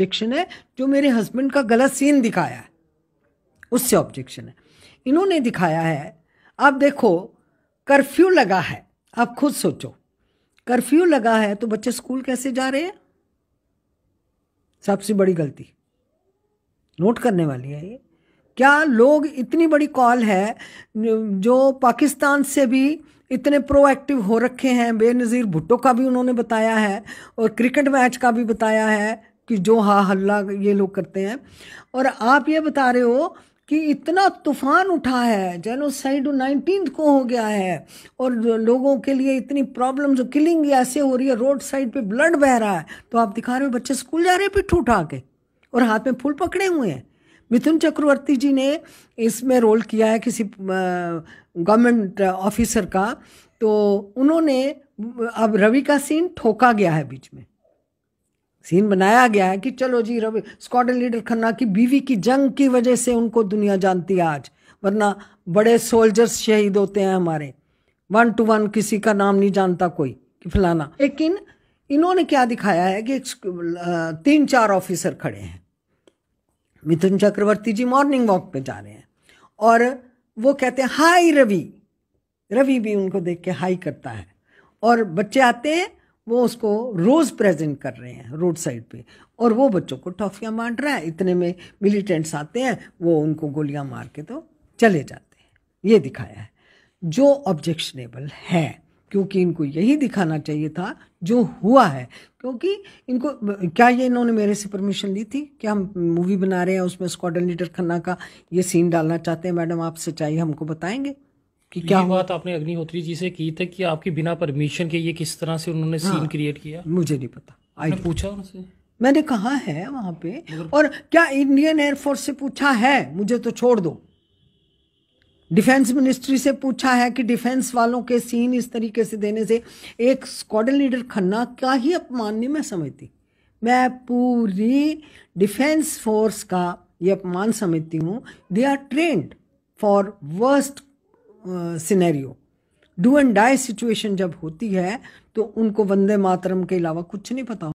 Objection है जो मेरे हस्बैंड का गलत सीन दिखाया है उससे ऑब्जेक्शन है इन्होंने दिखाया है आप देखो कर्फ्यू लगा है आप खुद सोचो कर्फ्यू लगा है तो बच्चे स्कूल कैसे जा रहे हैं सबसे बड़ी गलती नोट करने वाली है ये क्या लोग इतनी बड़ी कॉल है जो पाकिस्तान से भी इतने प्रोएक्टिव हो रखे हैं बेनज़ीर भुट्टो का भी उन्होंने बताया है और क्रिकेट मैच का भी बताया है कि जो हा हल्ला ये लोग करते हैं और आप ये बता रहे हो कि इतना तूफान उठा है जेनोसाइड नाइनटीन को हो गया है और लोगों के लिए इतनी प्रॉब्लम जो किलिंग ऐसे हो रही है रोड साइड पे ब्लड बह रहा है तो आप दिखा रहे हो बच्चे स्कूल जा रहे हैं पिट्ठू उठा के और हाथ में फूल पकड़े हुए हैं मिथुन चक्रवर्ती जी ने इसमें रोल किया है किसी गवर्नमेंट ऑफिसर का तो उन्होंने अब रवि का सीन ठोका गया है बीच में सीन बनाया गया है कि चलो जी रवि स्क्वाडन लीडर खन्ना की बीवी की जंग की वजह से उनको दुनिया जानती है आज वरना बड़े सोल्जर्स शहीद होते हैं हमारे वन टू वन किसी का नाम नहीं जानता कोई कि फलाना लेकिन इन्होंने क्या दिखाया है कि तीन चार ऑफिसर खड़े हैं मिथुन चक्रवर्ती जी मॉर्निंग वॉक पे जा रहे हैं और वो कहते हैं हाय रवि रवि भी उनको देख के हाई करता है और बच्चे आते हैं वो उसको रोज़ प्रेजेंट कर रहे हैं रोड साइड पे और वो बच्चों को टॉफ़ियाँ बांट रहा है इतने में मिलिटेंट्स आते हैं वो उनको गोलियां मार के तो चले जाते हैं ये दिखाया है जो ऑब्जेक्शनेबल है क्योंकि इनको यही दिखाना चाहिए था जो हुआ है क्योंकि इनको क्या ये इन्होंने मेरे से परमिशन ली थी कि हम मूवी बना रहे हैं उसमें स्क्वाडन लीडर खन्ना का ये सीन डालना चाहते हैं मैडम आप सच्चाई हमको बताएंगे कि तो क्या बात आपने अग्निहोत्री जी से की थी कि आपकी बिना परमिशन के ये किस तरह से उन्होंने हाँ। सीन क्रिएट किया मुझे नहीं पता आई पूछा उनसे मैंने कहा है वहां पे और क्या इंडियन एयरफोर्स से पूछा है मुझे तो छोड़ दो डिफेंस मिनिस्ट्री से पूछा है कि डिफेंस वालों के सीन इस तरीके से देने से एक स्क्वाडन लीडर खन्ना का ही अपमान नहीं मैं समझती मैं पूरी डिफेंस फोर्स का ये अपमान समझती हूँ they are trained for worst scenario do and die situation जब होती है तो उनको वंदे मातरम के अलावा कुछ नहीं पता